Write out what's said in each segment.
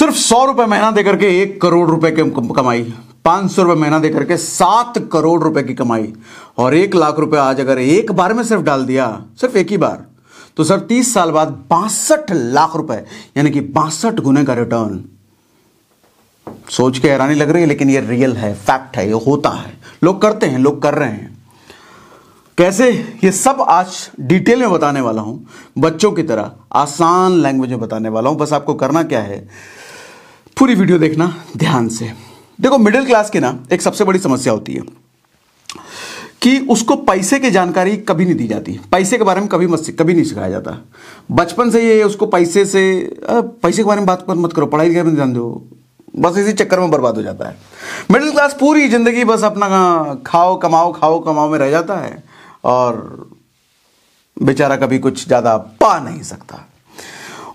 सिर्फ सौ रुपए महीना देकर के एक करोड़ रुपए की कमाई पांच सौ रुपए महीना देकर के सात करोड़ रुपए की कमाई और एक लाख रुपए आज अगर एक बार में सिर्फ डाल दिया सिर्फ एक ही बार तो सर तीस साल बाद बासठ लाख रुपए यानी कि बासठ गुने का रिटर्न सोच के हैरानी लग रही है लेकिन ये रियल है फैक्ट है ये होता है लोग करते हैं लोग कर रहे हैं कैसे ये सब आज डिटेल में बताने वाला हूं बच्चों की तरह आसान लैंग्वेज में बताने वाला हूं बस आपको करना क्या है पूरी वीडियो देखना ध्यान से देखो मिडिल क्लास की ना एक सबसे बड़ी समस्या होती है कि उसको पैसे की जानकारी कभी नहीं दी जाती पैसे के बारे में कभी मत कभी नहीं सिखाया जाता बचपन से ये उसको पैसे से पैसे के बारे में बात पर मत करो पढ़ाई के बारे में ध्यान दो बस इसी चक्कर में बर्बाद हो जाता है मिडिल क्लास पूरी ज़िंदगी बस अपना खाओ कमाओ खाओ कमाओ में रह जाता है और बेचारा कभी कुछ ज़्यादा पा नहीं सकता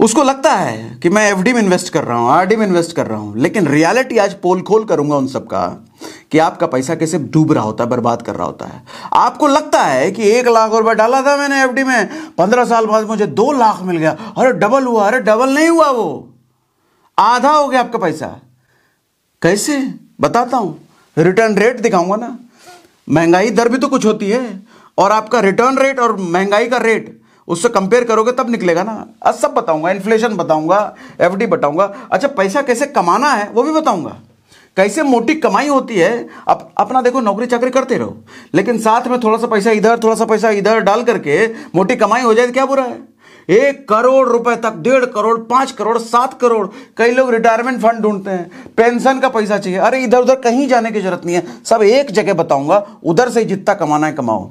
उसको लगता है कि मैं एफ में इन्वेस्ट कर रहा हूं आर में इन्वेस्ट कर रहा हूं लेकिन रियलिटी आज पोल खोल करूंगा उन सबका कि आपका पैसा कैसे डूब रहा होता है बर्बाद कर रहा होता है आपको लगता है कि एक लाख रुपए डाला था मैंने एफ में पंद्रह साल बाद मुझे दो लाख मिल गया अरे डबल हुआ अरे डबल नहीं हुआ वो आधा हो गया आपका पैसा कैसे बताता हूं रिटर्न रेट दिखाऊंगा ना महंगाई दर भी तो कुछ होती है और आपका रिटर्न रेट और महंगाई का रेट उससे कंपेयर करोगे तब निकलेगा ना आज सब बताऊंगा इन्फ्लेशन बताऊंगा एफडी बताऊंगा अच्छा पैसा कैसे कमाना है वो भी बताऊंगा कैसे मोटी कमाई होती है अप, अपना देखो नौकरी चाकरी करते रहो लेकिन साथ में थोड़ा सा पैसा इधर थोड़ा सा पैसा इधर डाल करके मोटी कमाई हो जाए तो क्या बुरा है एक करोड़ रुपए तक डेढ़ करोड़ पांच करोड़ सात करोड़ कई लोग रिटायरमेंट फंड ढूंढते हैं पेंशन का पैसा चाहिए अरे इधर उधर कहीं जाने की जरूरत नहीं है सब एक जगह बताऊंगा उधर से जितना कमाना है कमाओ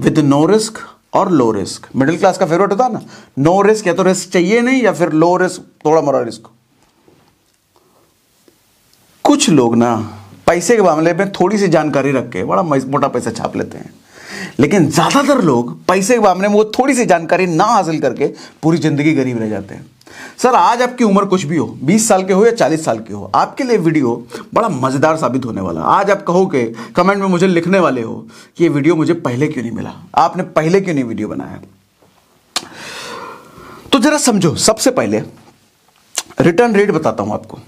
विद नो रिस्क और लो रिस्क मिडिल क्लास का फेवरेट होता है ना नो रिस्क या तो रिस्क चाहिए नहीं या फिर लो रिस्क थोड़ा मोरा रिस्क कुछ लोग ना पैसे के मामले में थोड़ी सी जानकारी रख के बड़ा मोटा पैसा छाप लेते हैं लेकिन ज़्यादातर लोग पैसे के मामले में वो थोड़ी सी जानकारी ना हासिल करके पूरी ज़िंदगी गरीब रह जाते हैं सर आज आपकी उम्र कुछ भी हो 20 साल के हो या 40 साल के हो आपके लिए वीडियो बड़ा मज़ेदार साबित होने वाला आज आप कहोगे कमेंट में मुझे लिखने वाले हो कि ये वीडियो मुझे पहले क्यों नहीं मिला आपने पहले क्यों नहीं वीडियो बनाया तो जरा समझो सबसे पहले रिटर्न रेट बताता हूं आपको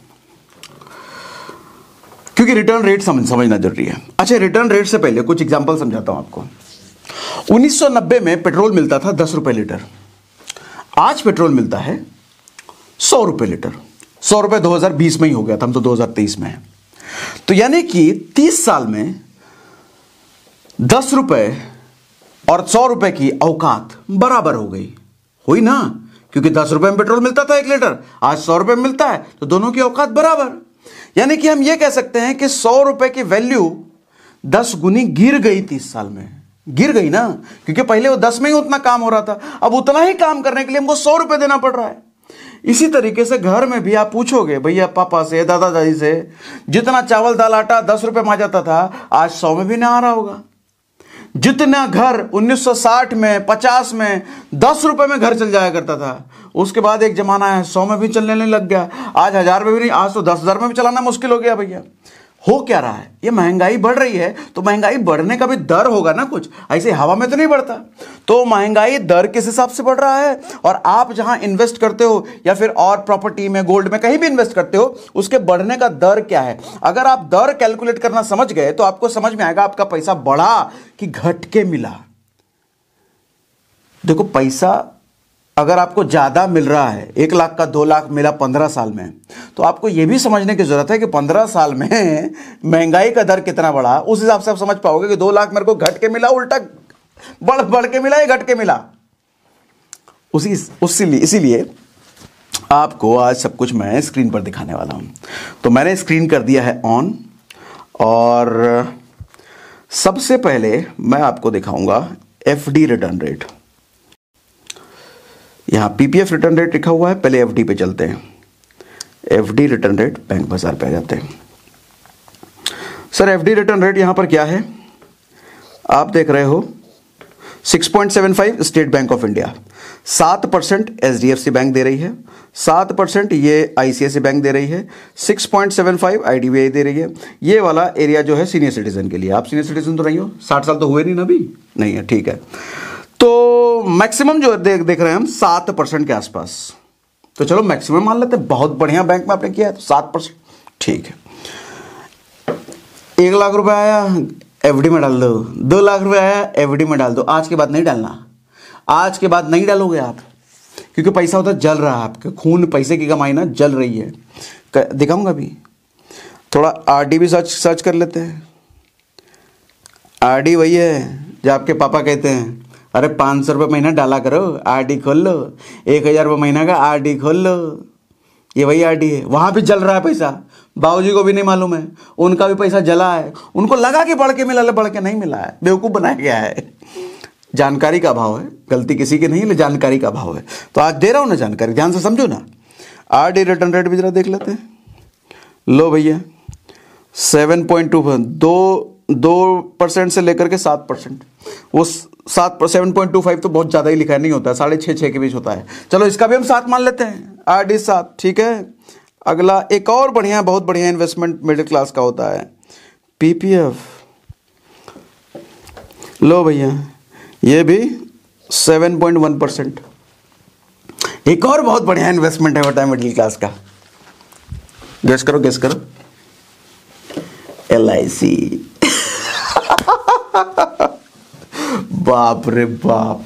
क्योंकि रिटर्न रेट समझ समझना जरूरी है अच्छा रिटर्न रेट से पहले कुछ एग्जाम्पल समझाता हूं आपको 1990 में पेट्रोल मिलता था दस रुपए लीटर आज पेट्रोल मिलता है सौ रुपए लीटर सौ रुपये 2020 में ही हो गया था हम तो 2023 में तो यानी कि 30 साल में दस रुपये और सौ रुपए की औकात बराबर हो गई हुई ना क्योंकि दस रुपए में पेट्रोल मिलता था एक लीटर आज सौ रुपए में मिलता है तो दोनों की औकात बराबर यानी कि हम ये कह सकते हैं कि सौ रुपए की वैल्यू दस गुनी गिर गई तीस साल में गिर गई ना क्योंकि पहले वो दस में ही उतना काम हो रहा था अब उतना ही काम करने के लिए हमको सौ रुपए देना पड़ रहा है इसी तरीके से घर में भी आप पूछोगे भैया पापा से दादा दादी से जितना चावल दाल आटा दस रुपए में आ जाता था आज सौ में भी ना आ रहा होगा जितना घर 1960 में 50 में दस रुपए में घर चल जाया करता था उसके बाद एक जमाना है सौ में भी चलने लग गया आज हजार में भी नहीं आज तो दस हजार में भी चलाना मुश्किल हो गया भैया हो क्या रहा है ये महंगाई बढ़ रही है तो महंगाई बढ़ने का भी दर होगा ना कुछ ऐसे हवा में तो नहीं बढ़ता तो महंगाई दर किस हिसाब से बढ़ रहा है और आप जहां इन्वेस्ट करते हो या फिर और प्रॉपर्टी में गोल्ड में कहीं भी इन्वेस्ट करते हो उसके बढ़ने का दर क्या है अगर आप दर कैलकुलेट करना समझ गए तो आपको समझ में आएगा आपका पैसा बढ़ा कि घटके मिला देखो पैसा अगर आपको ज़्यादा मिल रहा है एक लाख का दो लाख मिला पंद्रह साल में तो आपको यह भी समझने की ज़रूरत है कि पंद्रह साल में महंगाई का दर कितना बढ़ा उस हिसाब से आप समझ पाओगे कि दो लाख मेरे को घट के मिला उल्टा बढ़ बढ़ के मिला या घट के मिला उसी उसीलिए इसीलिए आपको आज सब कुछ मैं स्क्रीन पर दिखाने वाला हूं तो मैंने स्क्रीन कर दिया है ऑन और सबसे पहले मैं आपको दिखाऊंगा एफ डी रिटर्न रेट यहाँ पीपीएफ रिटर्न रेट लिखा हुआ है पहले एफडी पे चलते हैं एफडी रिटर्न रेट बैंक बाजार पे आ जाते हैं सर एफडी रिटर्न रेट यहाँ पर क्या है आप देख रहे हो 6.75 स्टेट बैंक ऑफ इंडिया सात percent H D F C bank दे रही है सात परसेंट ये आई सी आई सी बैंक दे रही है six point seven five I D B I दे रही है ये वाला एरिया जो है सीनियर सिटीजन के लिए आप सीनियर सिटीजन तो नहीं हो साठ साल तो हुए नहीं ना अभी नहीं है ठीक है तो मैक्सिमम जो देख देख रहे हैं हम सात परसेंट के आसपास तो चलो मैक्सिमम मान लेते हैं बहुत बढ़िया बैंक में आपने किया है तो सात परसेंट ठीक है एक लाख रुपए आया एफडी में डाल दो दो लाख रुपए आया एफडी में डाल दो आज के बाद नहीं डालना आज के बाद नहीं डालोगे आप क्योंकि पैसा होता जल रहा है आपके खून पैसे की कमाई ना जल रही है दिखाऊंगा अभी थोड़ा आर डी भी सर्च सर्च कर लेते हैं आर डी वही है जो आपके पापा कहते हैं अरे पाँच सौ रुपये महीना डाला करो आरडी खोल लो एक हज़ार रुपये महीना का आरडी खोल लो ये वही आरडी है वहाँ भी जल रहा है पैसा बाबूजी को भी नहीं मालूम है उनका भी पैसा जला है उनको लगा कि बढ़ के मिला ले बढ़ के नहीं मिला है बेवकूफ़ बनाया गया है जानकारी का अभाव है गलती किसी की नहीं है जानकारी का अभाव है तो आज दे रहा हूँ ना जानकारी ध्यान से समझो ना आर डी रिटर्न रेट भी ज़रा देख लेते हैं लो भैया सेवन पॉइंट टू दो दो परसेंट से लेकर के सात परसेंट उस सात सेवन पॉइंट टू फाइव तो बहुत ज़्यादा ही लिखा नहीं होता है साढ़े छः छः के बीच होता है चलो इसका भी हम सात मान लेते हैं आर डी सात ठीक है अगला एक और बढ़िया बहुत बढ़िया इन्वेस्टमेंट मिडिल क्लास का होता है पीपीएफ लो भैया ये भी सेवन पॉइंट वन परसेंट एक और बहुत बढ़िया इन्वेस्टमेंट है होता है मिडिल क्लास का गैस करो गैस करो एल आई सी बाप रे बाप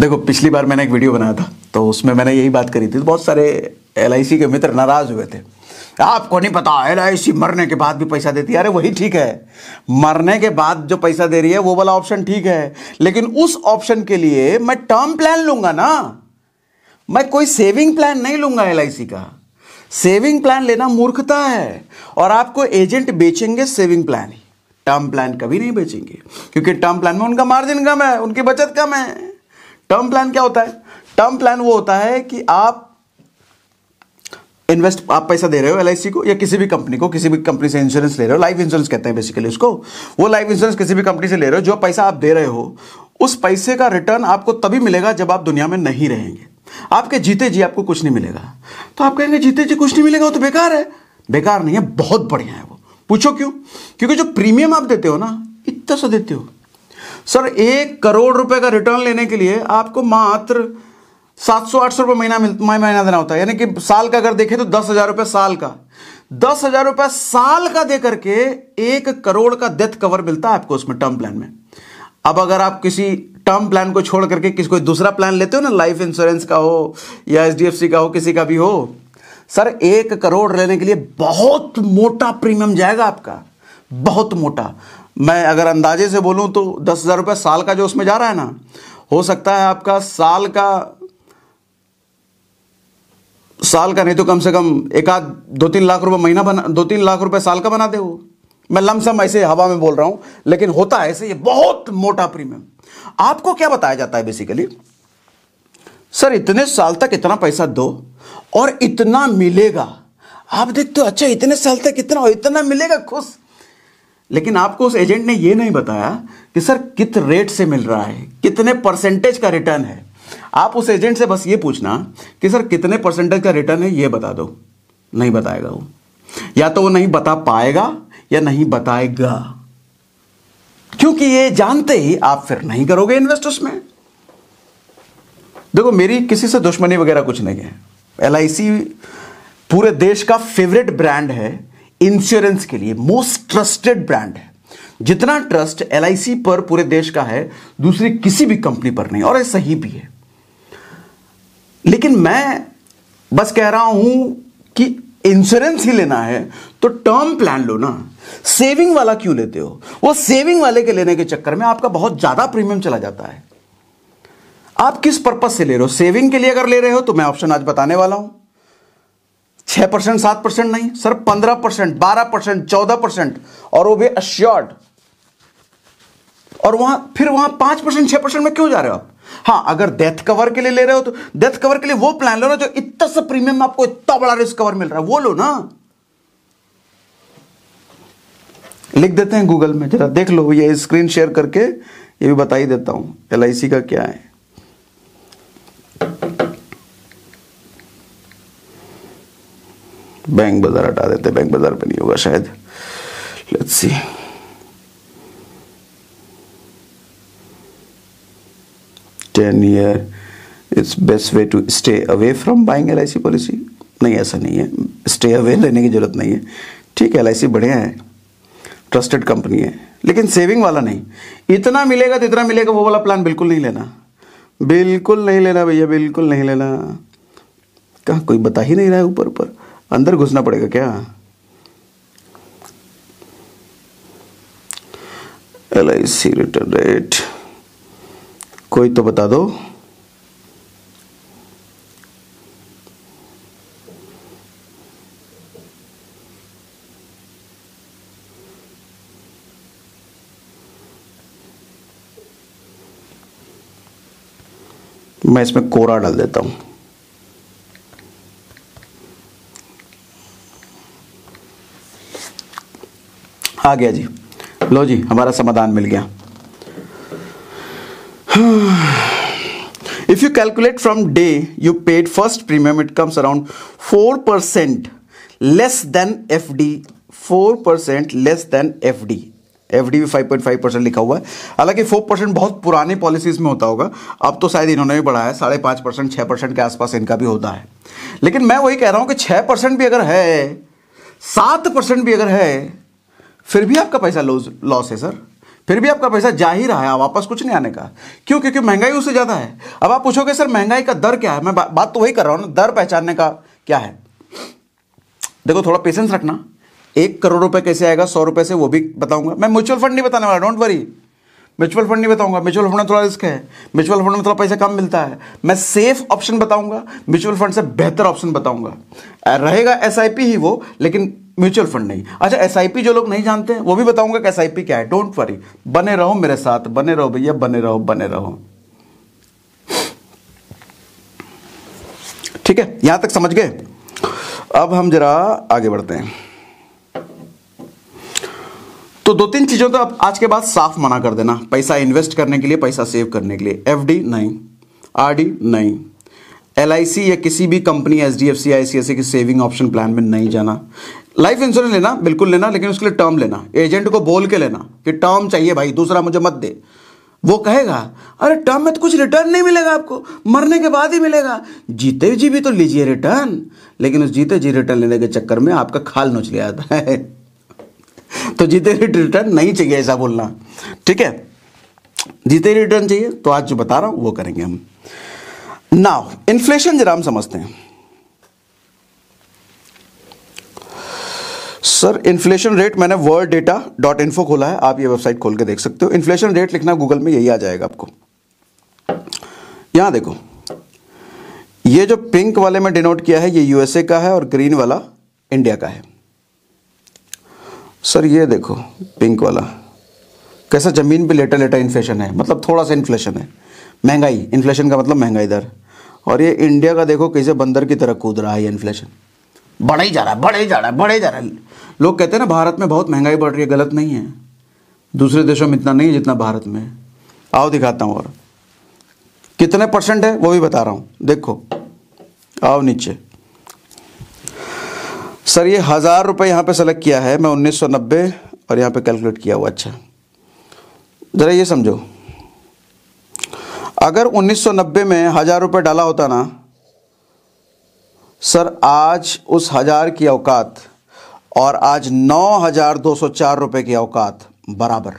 देखो पिछली बार मैंने एक वीडियो बनाया था तो उसमें मैंने यही बात करी थी तो बहुत सारे एल के मित्र नाराज हुए थे आपको नहीं पता एल मरने के बाद भी पैसा देती है अरे वही ठीक है मरने के बाद जो पैसा दे रही है वो वाला ऑप्शन ठीक है लेकिन उस ऑप्शन के लिए मैं टर्म प्लान लूंगा ना मैं कोई सेविंग प्लान नहीं लूंगा एल का सेविंग प्लान लेना मूर्खता है और आपको एजेंट बेचेंगे सेविंग प्लान ही टर्म प्लान कभी नहीं बेचेंगे क्योंकि टर्म प्लान में उनका मार्जिन कम है उनकी बचत कम है टर्म प्लान क्या होता है टर्म प्लान वो होता है कि आप इन्वेस्ट आप पैसा दे रहे हो एल को या किसी भी कंपनी को किसी भी कंपनी से इंश्योरेंस ले रहे हो लाइफ इंश्योरेंस कहते हैं बेसिकली उसको वो लाइफ इंश्योरेंस किसी भी कंपनी से ले रहे हो जो पैसा आप दे रहे हो उस पैसे का रिटर्न आपको तभी मिलेगा जब आप दुनिया में नहीं रहेंगे आपके जीते जी आपको कुछ नहीं मिलेगा तो आप कहेंगे जीते जी कुछ नहीं मिलेगा वो तो बेकार है बेकार नहीं है बहुत बढ़िया है वो पूछो क्यों क्योंकि जो प्रीमियम आप देते हो ना इतना सा देते हो सर एक करोड़ रुपए का रिटर्न लेने के लिए आपको मात्र सात सौ आठ सौ रुपये महीना मिल महीना देना होता है यानी कि साल का अगर देखें तो दस हज़ार रुपये साल का दस हज़ार रुपये साल का दे करके एक करोड़ का डेथ कवर मिलता है आपको उसमें टर्म प्लान में अब अगर आप किसी टर्म प्लान को छोड़ करके किसी कोई दूसरा प्लान लेते हो ना लाइफ इंश्योरेंस का हो या एच का हो किसी का भी हो सर एक करोड़ लेने के लिए बहुत मोटा प्रीमियम जाएगा आपका बहुत मोटा मैं अगर अंदाजे से बोलूं तो दस हज़ार रुपये साल का जो उसमें जा रहा है ना हो सकता है आपका साल का साल का नहीं तो कम से कम एक आध दो तीन लाख रुपए महीना बना दो तीन लाख रुपए साल का बना दे वो मैं लमसम ऐसे हवा में बोल रहा हूं लेकिन होता है ऐसे ये बहुत मोटा प्रीमियम आपको क्या बताया जाता है बेसिकली सर इतने साल तक इतना पैसा दो और इतना मिलेगा आप देखते हो अच्छा इतने साल तक इतना और इतना मिलेगा खुश लेकिन आपको उस एजेंट ने यह नहीं बताया कि सर कित रेट से मिल रहा है कितने परसेंटेज का रिटर्न है आप उस एजेंट से बस ये पूछना कि सर कितने परसेंटेज का रिटर्न है ये बता दो नहीं बताएगा वो या तो वो नहीं बता पाएगा या नहीं बताएगा क्योंकि ये जानते ही आप फिर नहीं करोगे इन्वेस्ट उसमें देखो मेरी किसी से दुश्मनी वगैरह कुछ नहीं है एल पूरे देश का फेवरेट ब्रांड है इंश्योरेंस के लिए मोस्ट ट्रस्टेड ब्रांड है जितना ट्रस्ट एल पर पूरे देश का है दूसरी किसी भी कंपनी पर नहीं और ये सही भी है लेकिन मैं बस कह रहा हूं कि इंश्योरेंस ही लेना है तो टर्म प्लान लो ना सेविंग वाला क्यों लेते हो वो सेविंग वाले के लेने के चक्कर में आपका बहुत ज्यादा प्रीमियम चला जाता है आप किस पर्पज से ले रहे हो सेविंग के लिए अगर ले रहे हो तो मैं ऑप्शन आज बताने वाला हूं छह परसेंट सात परसेंट नहीं सर पंद्रह परसेंट बारह परसेंट चौदह परसेंट और वो भी अश्योर्ड और वहां फिर वहां पांच परसेंट छह परसेंट में क्यों जा रहे हो आप हाँ अगर डेथ कवर के लिए ले रहे हो तो डेथ कवर के लिए वो प्लान लो ना जो इतना सा प्रीमियम में आपको इतना बड़ा रिस्क कवर मिल रहा है वो लो ना लिख देते हैं गूगल में जरा देख लो ये स्क्रीन शेयर करके ये भी बता ही देता हूं एल का क्या है बैंक बाजार हटा देते बैंक बाजार पे नहीं होगा शायद let's see ten year it's best way to stay away from buying L policy नहीं ऐसा नहीं है स्टे अवे लेने की ज़रूरत नहीं है ठीक है एल बढ़िया है ट्रस्टेड कंपनी है लेकिन सेविंग वाला नहीं इतना मिलेगा तो इतना मिलेगा वो वाला प्लान बिल्कुल नहीं लेना बिल्कुल नहीं लेना भैया बिल्कुल नहीं लेना कहाँ कोई बता ही नहीं रहा है ऊपर ऊपर अंदर घुसना पड़ेगा क्या L I C return rate कोई तो बता दो मैं इसमें कोरा डाल देता हूं आ गया जी लो जी हमारा समाधान मिल गया if you calculate from day you paid first premium it comes around four percent less than F D four percent less than F D F D भी फाइव पॉइंट फाइव परसेंट लिखा हुआ है हालांकि फोर परसेंट बहुत पुराने policies में होता होगा अब तो शायद इन्होंने भी बढ़ाया है साढ़े पाँच परसेंट छः परसेंट के आसपास इनका भी होता है लेकिन मैं वही कह रहा हूँ कि छः परसेंट भी अगर है सात परसेंट भी अगर है फिर भी आपका पैसा लॉस लॉस है सर फिर भी आपका पैसा जा ही रहा है वापस कुछ नहीं आने का क्यों क्योंकि महंगाई उससे ज़्यादा है अब आप पूछोगे सर महंगाई का दर क्या है मैं बा, बात तो वही कर रहा हूं ना दर पहचानने का क्या है देखो थोड़ा पेशेंस रखना एक करोड़ रुपए कैसे आएगा सौ रुपए से वो भी बताऊंगा मैं म्यूचुअल फंड नहीं बताने वाला डोंट वरी म्यूचुअल फंड नहीं बताऊंगा म्यूचुअल फंड में थोड़ा रिस्क है म्यूचुअल फंड में थोड़ा पैसा कम मिलता है मैं सेफ ऑप्शन बताऊंगा म्यूचुअल फंड से बेहतर ऑप्शन बताऊंगा रहेगा एस ही वो लेकिन म्यूचुअल फंड नहीं अच्छा एस जो लोग नहीं जानते हैं वो भी बताऊंगा कि एस क्या है डोंट वरी बने रहो मेरे साथ बने रहो भैया बने रहो बने रहो ठीक है यहां तक समझ गए अब हम जरा आगे बढ़ते हैं तो दो तीन चीजों तो आप आज के बाद साफ मना कर देना पैसा इन्वेस्ट करने के लिए पैसा सेव करने के लिए एफ नहीं आर नहीं एल या किसी भी company H D F C I C S के सेविंग ऑप्शन प्लान में नहीं जाना लाइफ इंश्योरेंस लेना बिल्कुल लेना लेकिन उसके लिए टर्म लेना एजेंट को बोल के लेना कि टर्म चाहिए भाई दूसरा मुझे मत दे वो कहेगा अरे टर्म में तो कुछ रिटर्न नहीं मिलेगा आपको मरने के बाद ही मिलेगा जीते जी भी तो लीजिए रिटर्न लेकिन उस जीते जी रिटर्न लेने के चक्कर में आपका खाल नोच लिया जाता है तो जीते रिटर्न नहीं चाहिए ऐसा बोलना ठीक है जीते रिटर्न चाहिए तो आज जो बता रहा हूं वो करेंगे हम नाउ इन्फ्लेशन जरा हम समझते हैं सर इन्फ्लेशन रेट मैंने वर्ल्ड डेटा डॉट इन्फो खोला है आप ये वेबसाइट खोल के देख सकते हो इन्फ्लेशन रेट लिखना गूगल में यही आ जाएगा आपको यहां देखो ये जो पिंक वाले में डिनोट किया है ये यूएसए का है और ग्रीन वाला इंडिया का है सर ये देखो पिंक वाला कैसा ज़मीन पे लेटा लेटा इन्फ्लेशन है मतलब थोड़ा सा इन्फ्लेशन है महंगाई इन्फ्लेशन का मतलब महंगाई दर और ये इंडिया का देखो कैसे बंदर की तरह कूद रहा है ये इन्फ्लेशन बढ़ा ही जा रहा है बढ़ा ही जा रहा है बढ़ा ही जा रहा है लोग कहते हैं ना भारत में बहुत महंगाई बढ़ रही है गलत नहीं है दूसरे देशों में इतना नहीं है जितना भारत में आओ दिखाता हूँ और कितने परसेंट है वो भी बता रहा हूँ देखो आओ नीचे सर ये हज़ार रुपये यहाँ पर सेलेक्ट किया है मैं उन्नीस और यहाँ पर कैलकुलेट किया हुआ अच्छा ज़रा ये समझो अगर 1990 में हज़ार रुपये डाला होता ना सर आज उस हज़ार की अवकात और आज नौ हज़ार दो सौ चार रुपए की औकात बराबर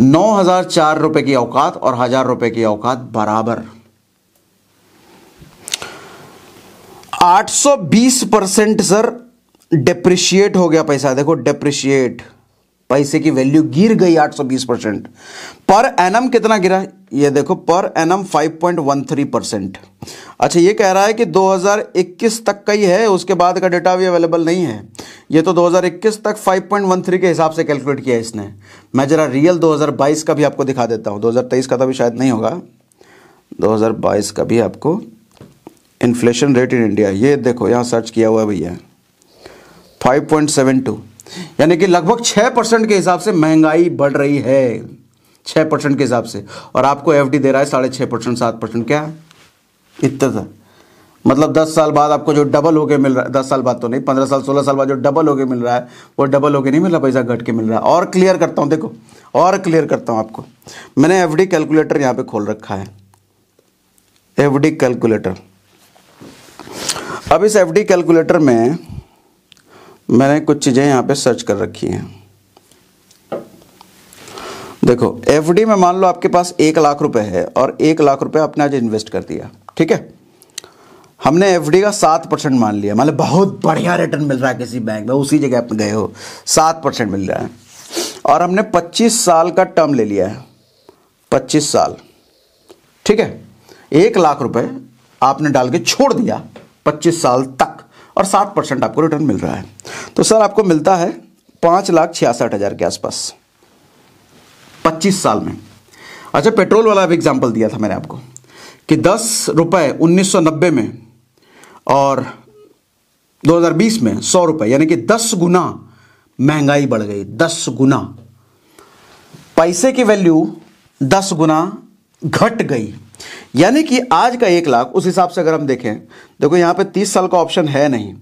नौ हज़ार चार रुपए की अवकात और हज़ार रुपए की अवकात बराबर 820 परसेंट सर डेप्रिशिएट हो गया पैसा देखो डेप्रिशिएट पैसे की वैल्यू गिर गई 820 परसेंट पर एनम कितना गिरा ये देखो पर एनम 5.13 परसेंट अच्छा ये कह रहा है कि 2021 तक का ही है उसके बाद का डाटा भी अवेलेबल नहीं है ये तो 2021 तक 5.13 के हिसाब से कैलकुलेट किया है इसने मैं ज़रा रियल 2022 का भी आपको दिखा देता हूँ 2023 का तो भी शायद नहीं होगा 2022 का भी आपको इन्फ्लेशन रेट इन इंडिया ये देखो यहाँ सर्च किया हुआ है भैया 5.72 यानी कि लगभग 6 के हिसाब से महंगाई बढ़ रही है छः परसेंट के हिसाब से और आपको एफ दे रहा है साढ़े छः परसेंट सात परसेंट क्या है इतना था मतलब दस साल बाद आपको जो डबल होके मिल रहा है दस साल बाद तो नहीं पंद्रह साल सोलह साल बाद जो डबल होके मिल रहा है वो डबल होके नहीं मिल रहा पैसा घट के मिल रहा है और क्लियर करता हूँ देखो और क्लियर करता हूँ आपको मैंने एफ डी कैलकुलेटर यहाँ पे खोल रखा है एफ डी कैलकुलेटर अब इस एफ डी कैलकुलेटर में मैंने कुछ चीज़ें यहाँ पे सर्च कर रखी हैं देखो एफडी में मान लो आपके पास एक लाख रुपए है और एक लाख रुपए आपने आज इन्वेस्ट कर दिया ठीक है हमने एफ का सात परसेंट मान लिया मतलब बहुत बढ़िया रिटर्न मिल रहा है किसी बैंक में उसी जगह आप गए हो सात परसेंट मिल रहा है और हमने पच्चीस साल का टर्म ले लिया है पच्चीस साल ठीक है एक लाख रुपए आपने डाल के छोड़ दिया पच्चीस साल तक और सात परसेंट आपको रिटर्न मिल रहा है तो सर आपको मिलता है पाँच लाख छियासठ हज़ार के आसपास पच्चीस साल में अच्छा पेट्रोल वाला भी एग्जाम्पल दिया था मैंने आपको कि दस रुपये उन्नीस में और 2020 में सौ रुपये यानी कि दस गुना महंगाई बढ़ गई दस गुना पैसे की वैल्यू दस गुना घट गई यानी कि आज का एक लाख उस हिसाब से अगर हम देखें देखो यहाँ पे तीस साल का ऑप्शन है नहीं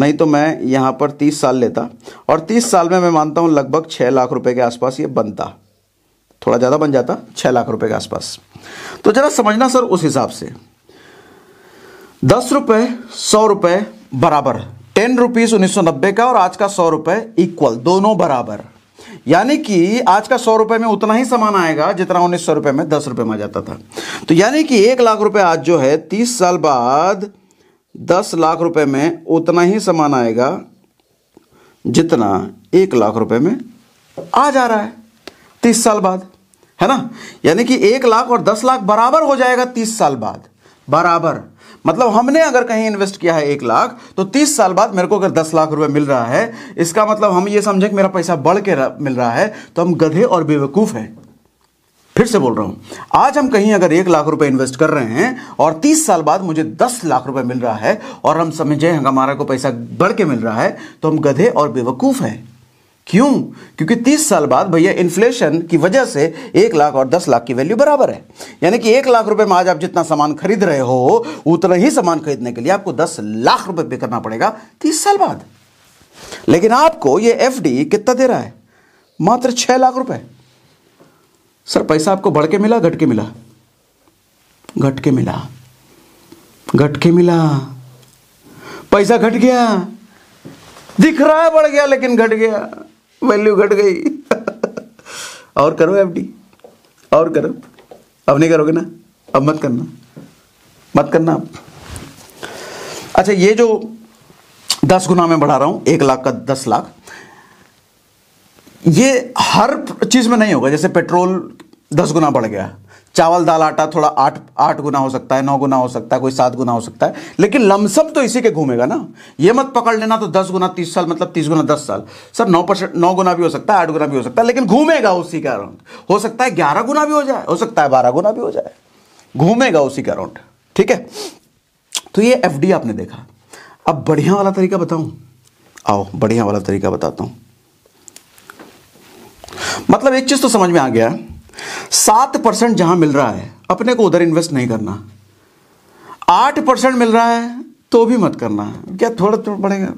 नहीं तो मैं यहाँ पर तीस साल लेता और तीस साल में मैं मानता हूँ लगभग छः लाख रुपए के आसपास ये बनता थोड़ा ज़्यादा बन जाता छह लाख रुपए के आसपास तो ज़रा समझना सर उस हिसाब से दस रुपए सौ रुपए बराबर टेन रुपीज़ उन्नीस सौ नब्बे का और आज का सौ रुपए इक्वल दोनों बराबर यानी कि आज का सौ रुपए में उतना ही सामान आएगा जितना उन्नीस सौ रुपए में दस रुपए में आ जाता था तो यानी कि एक लाख रुपए आज जो है तीस साल बाद दस लाख रुपए में उतना ही सामान आएगा जितना एक लाख रुपए में आ जा रहा है तीस साल बाद है ना यानी कि एक लाख और दस लाख बराबर हो जाएगा तीस साल बाद बराबर मतलब हमने अगर कहीं इन्वेस्ट किया है एक लाख तो तीस साल बाद मेरे को अगर दस लाख रुपए मिल रहा है इसका मतलब हम ये समझे कि मेरा पैसा बढ़ के मिल रहा है तो हम गधे और बेवकूफ़ हैं फिर से बोल रहा हूं आज हम कहीं अगर एक लाख रुपए इन्वेस्ट कर रहे हैं और तीस साल बाद मुझे दस लाख रुपए मिल रहा है और हम समझे हमारा को पैसा बढ़ के मिल रहा है तो हम गधे और बेवकूफ हैं क्यों क्योंकि 30 साल बाद भैया इन्फ्लेशन की वजह से एक लाख और दस लाख की वैल्यू बराबर है यानी कि एक लाख रुपए में आज आप जितना सामान खरीद रहे हो उतना ही सामान खरीदने के लिए आपको दस लाख रुपए पे करना पड़ेगा तीस साल बाद लेकिन आपको ये एफ कितना दे रहा है मात्र छह लाख रुपए सर पैसा आपको बढ़ के मिला घटके मिला घटके मिला घटके मिला पैसा घट गया दिख रहा है बढ़ गया लेकिन घट गया वैल्यू घट गई और करो एफ और करो अब नहीं करोगे ना अब मत करना मत करना आप अच्छा ये जो दस गुना में बढ़ा रहा हूं एक लाख का दस लाख ये हर चीज़ में नहीं होगा जैसे पेट्रोल दस गुना बढ़ गया चावल दाल आटा थोड़ा आठ आठ गुना हो सकता है नौ गुना हो सकता है कोई सात गुना हो सकता है लेकिन लमसम तो इसी के घूमेगा ना ये मत पकड़ लेना तो दस गुना तीस साल मतलब तीस गुना दस साल सर नौ परसेंट नौ गुना भी हो सकता है आठ गुना भी हो सकता है लेकिन घूमेगा उसी का अराउंड हो सकता है ग्यारह गुना भी हो जाए हो सकता है बारह गुना भी हो जाए घूमेगा उसी का अराउंड ठीक है तो ये एफ आपने देखा अब बढ़िया वाला तरीका बताऊं आओ बढ़िया वाला तरीका बताता हूं मतलब एक चीज तो समझ में आ गया है सात परसेंट जहां मिल रहा है अपने को उधर इन्वेस्ट नहीं करना आठ परसेंट मिल रहा है तो भी मत करना क्या थोड़ा थोड़ा तो बढ़ेगा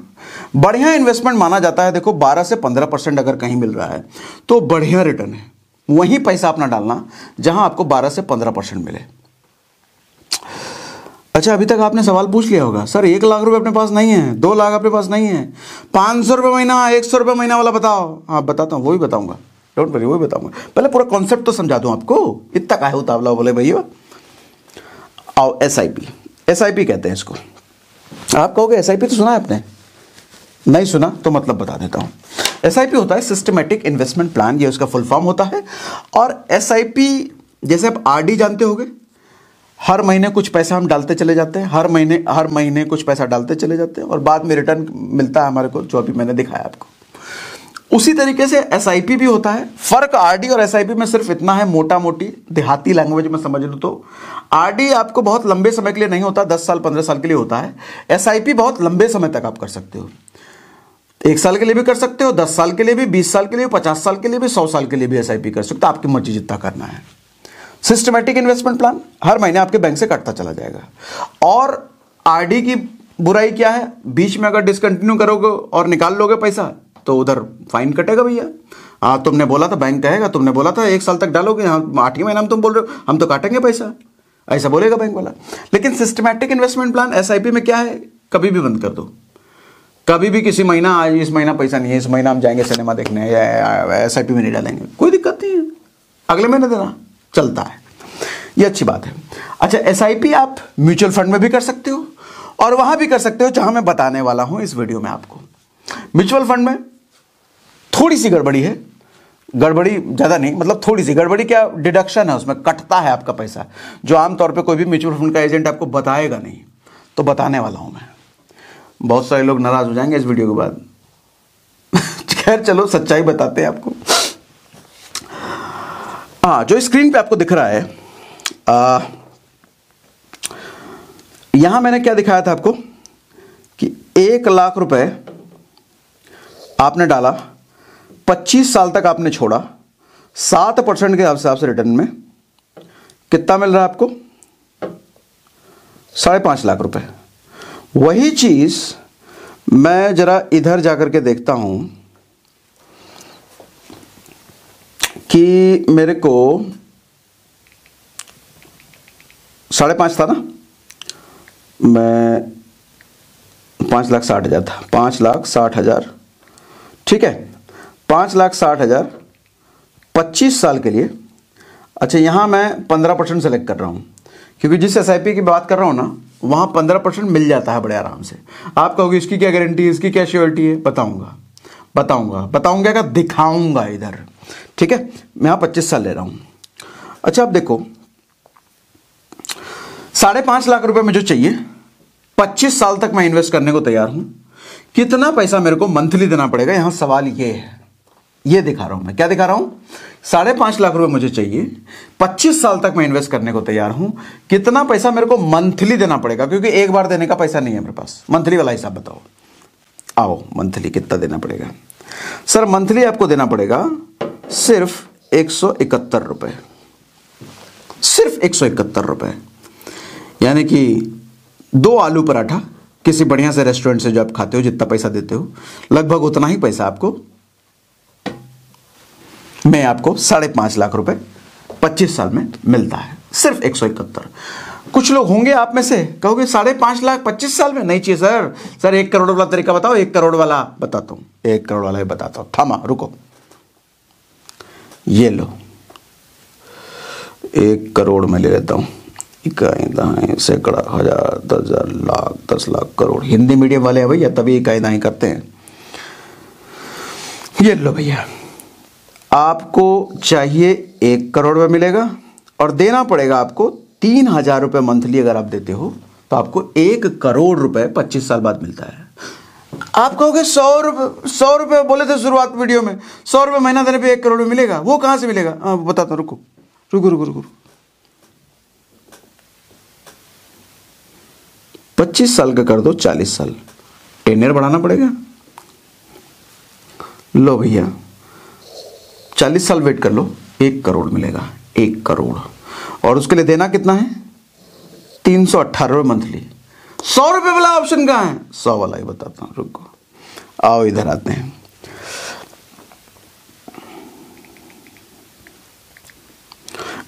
बढ़िया इन्वेस्टमेंट माना जाता है देखो बारह से पंद्रह परसेंट अगर कहीं मिल रहा है तो बढ़िया रिटर्न है वहीं पैसा अपना डालना जहां आपको बारह से पंद्रह परसेंट मिले अच्छा अभी तक आपने सवाल पूछ लिया होगा सर एक लाख रुपए अपने पास नहीं है दो लाख अपने पास नहीं है पांच सौ रुपये महीना एक सौ रुपये महीना वाला बताओ हाँ बताता हूँ वो भी बताऊंगा डोंट वरी वही बताऊंगा पहले पूरा कॉन्सेप्ट तो समझा दूँ आपको इतना का है उतावला बोले भैया आओ S I P S I P कहते हैं इसको आप कहोगे एस आई पी तो सुना है आपने नहीं सुना तो मतलब बता देता हूं एस आई पी होता है सिस्टमेटिक इन्वेस्टमेंट प्लान ये उसका फुल फॉर्म होता है और एस आई पी जैसे आप आर डी जानते होगे हर महीने कुछ पैसा हम डालते चले जाते हैं हर महीने हर महीने कुछ पैसा डालते चले जाते हैं और बाद में रिटर्न मिलता है हमारे को जो अभी मैंने दिखाया आपको उसी तरीके से एस भी होता है फर्क आर और एस में सिर्फ इतना है मोटा मोटी देहाती लैंग्वेज में समझ लो तो आरडी आपको बहुत लंबे समय के लिए नहीं होता दस साल पंद्रह साल के लिए होता है एस बहुत लंबे समय तक आप कर सकते हो एक साल के लिए भी कर सकते हो दस साल के लिए भी बीस साल के लिए पचास साल के लिए भी सौ साल के लिए भी एस कर सकते हो आपकी मर्जी जितना करना है सिस्टमेटिक इन्वेस्टमेंट प्लान हर महीने आपके बैंक से कटता चला जाएगा और आरडी की बुराई क्या है बीच में अगर डिसकंटिन्यू करोगे और निकाल लोगे पैसा तो उधर फाइन कटेगा भैया हाँ तुमने बोला था बैंक कहेगा तुमने बोला था एक साल तक डालोगे हाँ, आठ ही महीना हम तुम बोल रहे हो हम तो काटेंगे पैसा ऐसा बोलेगा बैंक वाला लेकिन सिस्टमैटिक इन्वेस्टमेंट प्लान एस में क्या है कभी भी बंद कर दो कभी भी किसी महीना आज इस महीना पैसा नहीं है इस महीना हम जाएंगे सिनेमा देखने या एस में नहीं डालेंगे कोई दिक्कत नहीं है अगले महीने देना चलता है ये अच्छी बात है अच्छा एस आप म्यूचुअल फंड में भी कर सकते हो और वहां भी कर सकते हो जहां मैं बताने वाला हूं इस वीडियो में आपको म्यूचुअल फंड में थोड़ी सी गड़बड़ी है गड़बड़ी ज़्यादा नहीं मतलब थोड़ी सी गड़बड़ी क्या डिडक्शन है उसमें कटता है आपका पैसा जो आमतौर पर कोई भी म्यूचुअल फंड का एजेंट आपको बताएगा नहीं तो बताने वाला हूं मैं बहुत सारे लोग नाराज़ हो जाएंगे इस वीडियो के बाद खैर चलो सच्चाई बताते हैं आपको आ, हाँ, जो स्क्रीन पे आपको दिख रहा है आ, यहां मैंने क्या दिखाया था आपको कि एक लाख रुपए आपने डाला 25 साल तक आपने छोड़ा सात परसेंट के हिसाब से रिटर्न में कितना मिल रहा है आपको साढ़े पाँच लाख रुपए वही चीज़ मैं ज़रा इधर जाकर के देखता हूँ कि मेरे को साढ़े पाँच था ना मैं पाँच लाख साठ हज़ार था पांच लाख साठ हज़ार ठीक है पांच लाख साठ हज़ार पच्चीस साल के लिए अच्छा यहां मैं पंद्रह परसेंट सेलेक्ट कर रहा हूं क्योंकि जिस एस की बात कर रहा हूं ना वहां पंद्रह परसेंट मिल जाता है बड़े आराम से आप कहोगे इसकी क्या गारंटी है इसकी क्या श्योरिटी है बताऊंगा बताऊंगा बताऊंगा क्या दिखाऊंगा इधर ठीक है मैं यहां पच्चीस साल ले रहा हूं अच्छा आप देखो साढ़े पांच लाख रुपए मुझे चाहिए पच्चीस साल तक मैं इन्वेस्ट करने को तैयार हूँ कितना पैसा मेरे को मंथली देना पड़ेगा यहां सवाल ये है ये दिखा रहा हूं मैं क्या दिखा रहा हूं साढ़े पांच लाख रुपए मुझे चाहिए पच्चीस साल तक मैं इन्वेस्ट करने को तैयार हूं कितना पैसा मेरे को मंथली देना पड़ेगा क्योंकि एक बार देने का पैसा नहीं है मेरे पास मंथली वाला हिसाब बताओ आओ मंथली कितना देना पड़ेगा सर मंथली आपको देना पड़ेगा सिर्फ एक सौ इकहत्तर रुपए सिर्फ एक सौ इकहत्तर रुपए यानी कि दो आलू पराठा किसी बढ़िया से रेस्टोरेंट से जो आप खाते हो जितना पैसा देते हो लगभग उतना ही पैसा आपको मैं आपको साढ़े पांच लाख रुपए पच्चीस साल में मिलता है सिर्फ एक सौ इकहत्तर कुछ लोग होंगे आप में से कहोगे साढ़े पांच लाख पच्चीस साल में नहीं चाहिए सर सर एक करोड़ वाला तरीका बताओ एक करोड़ वाला बताता हूं एक करोड़ वाला ही बताता हूं थामा रुको ये लो एक करोड़ में ले लेता हूं इकाई दहाई सैकड़ा हजार दस हजार लाख दस लाख करोड़ हिंदी मीडियम वाले हैं भैया तभी इकाई दहाई करते हैं ये लो भैया आपको चाहिए एक करोड़ में मिलेगा और देना पड़ेगा आपको तीन हजार रुपये मंथली अगर आप देते हो तो आपको एक करोड़ रुपए पच्चीस साल बाद मिलता है आप कहोगे सौ रुपये सौ रुपये बोले थे शुरुआत वीडियो में सौ रुपये महीना देने पे एक करोड़ में मिलेगा वो कहाँ से मिलेगा आ, बताता रुको रुको रुको रुको, रुको। पच्चीस साल का कर दो चालीस साल टेनियर बढ़ाना पड़ेगा लो भैया चालीस साल वेट कर लो एक करोड़ मिलेगा एक करोड़ और उसके लिए देना कितना है तीन सौ अट्ठारह मंथली सौ रुपए वाला ऑप्शन कहा है सौ वाला ही बताता हूं रुको आओ इधर आते हैं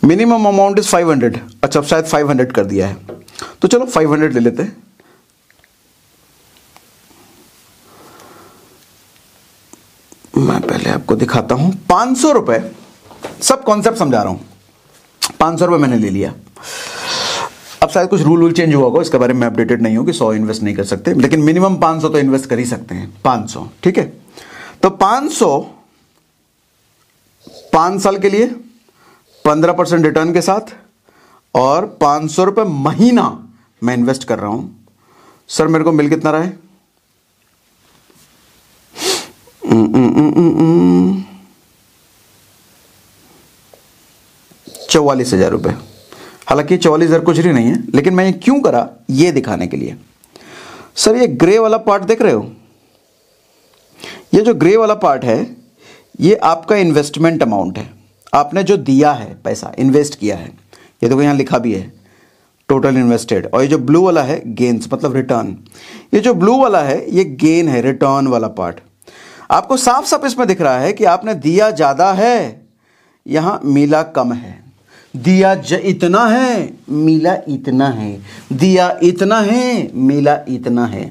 मिनिमम अमाउंट इज 500 अच्छा शायद 500 कर दिया है तो चलो 500 ले लेते हैं मैं पहले आपको दिखाता हूं पांच सौ रुपए सब कॉन्सेप्ट समझा रहा हूं पांच सौ रुपए मैंने ले लिया अब शायद कुछ रूल वूल चेंज हुआ होगा इसके बारे में अपडेटेड नहीं कि सौ इन्वेस्ट नहीं कर सकते लेकिन मिनिमम पांच सौ तो इन्वेस्ट कर ही सकते हैं पांच सौ ठीक है तो पांच सौ पांच साल के लिए पंद्रह परसेंट रिटर्न के साथ और पांच सौ रुपये महीना मैं इन्वेस्ट कर रहा हूं सर मेरे को मिल कितना रहा है हम्म, हम्म, हम्म, चौवालीस हज़ार रुपये हालांकि चौवालीस हज़ार कुछ भी नहीं है लेकिन मैं ये क्यों करा ये दिखाने के लिए सर ये ग्रे वाला पार्ट देख रहे हो ये जो ग्रे वाला पार्ट है ये आपका इन्वेस्टमेंट अमाउंट है आपने जो दिया है पैसा इन्वेस्ट किया है ये देखो यहाँ लिखा भी है टोटल इन्वेस्टेड और ये जो ब्लू वाला है गेंस मतलब रिटर्न ये जो ब्लू वाला है ये गेन है रिटर्न वाला पार्ट आपको साफ साफ इसमें दिख रहा है कि आपने दिया ज़्यादा है यहां मिला कम है दिया ज इतना है मिला इतना है दिया इतना है मिला इतना है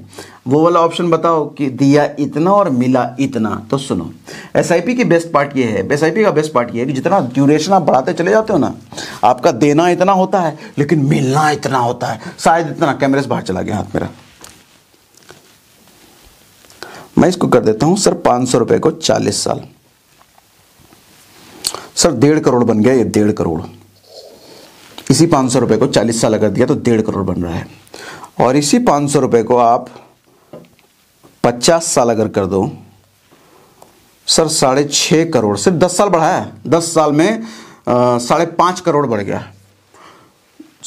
वो वाला ऑप्शन बताओ कि दिया इतना और मिला इतना तो सुनो एस आई पी की बेस्ट पार्ट ये है एस आई पी का बेस्ट पार्ट ये है कि जितना ड्यूरेशन आप बढ़ाते चले जाते हो ना आपका देना इतना होता है लेकिन मिलना इतना होता है शायद इतना कैमरे से बाहर चला गया हाथ मेरा मैं इसको कर देता हूं सर पांच सौ रुपए को चालीस साल सर डेढ़ करोड़ बन गया ये डेढ़ करोड़ इसी पाँच सौ को चालीस साल अगर दिया तो डेढ़ करोड़ बन रहा है और इसी पाँच सौ को आप पचास साल अगर कर दो सर साढ़े छः करोड़ सिर्फ दस साल बढ़ाया है दस साल में साढ़े पाँच करोड़ बढ़ गया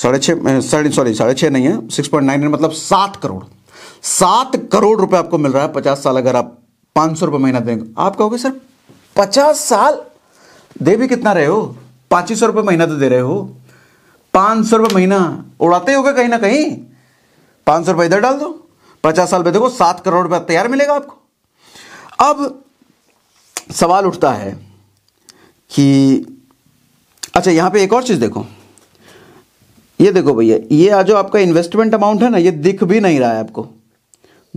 साढ़े छः साढ़े सॉरी साढ़े छः नहीं है सिक्स पॉइंट नाइन मतलब सात करोड़ सात करोड़ रुपए आपको मिल रहा है पचास साल अगर आप पाँच सौ रुपये महीना देंगे आप कहोगे सर पचास साल दे भी कितना रहे हो पाँच ही सौ रुपये महीना तो दे रहे हो पांच सौ रुपये महीना उड़ाते हो कहीं ना कहीं पांच सौ रुपये इधर डाल दो पचास साल में देखो सात करोड़ रुपया तैयार मिलेगा आपको अब सवाल उठता है कि अच्छा यहां पे एक और चीज़ देखो ये देखो भैया ये आज जो आपका इन्वेस्टमेंट अमाउंट है ना ये दिख भी नहीं रहा है आपको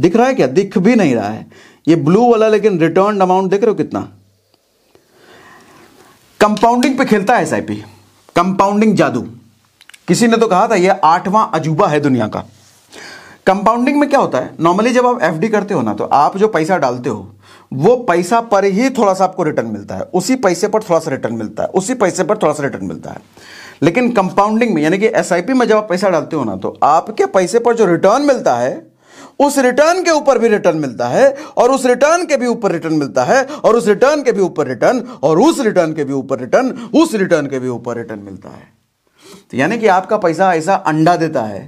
दिख रहा है क्या दिख भी नहीं रहा है ये ब्लू वाला लेकिन रिटर्न अमाउंट देख रहे हो कितना कंपाउंडिंग पे खेलता है एस कंपाउंडिंग जादू किसी ने तो कहा था यह आठवां अजूबा है दुनिया का कंपाउंडिंग में क्या होता है नॉर्मली जब आप एफडी करते हो ना तो आप जो पैसा डालते हो वो पैसा पर ही थोड़ा सा आपको रिटर्न मिलता है उसी पैसे पर थोड़ा सा रिटर्न मिलता है उसी पैसे पर थोड़ा सा रिटर्न मिलता है लेकिन कंपाउंडिंग में यानी कि एस में जब आप पैसा डालते हो ना तो आपके पैसे पर जो रिटर्न मिलता है उस रिटर्न के ऊपर भी रिटर्न मिलता है और उस रिटर्न के भी ऊपर रिटर्न मिलता है और उस रिटर्न के भी ऊपर रिटर्न और उस रिटर्न के भी ऊपर रिटर्न उस रिटर्न के भी ऊपर रिटर्न मिलता है तो यानी कि आपका पैसा ऐसा अंडा देता है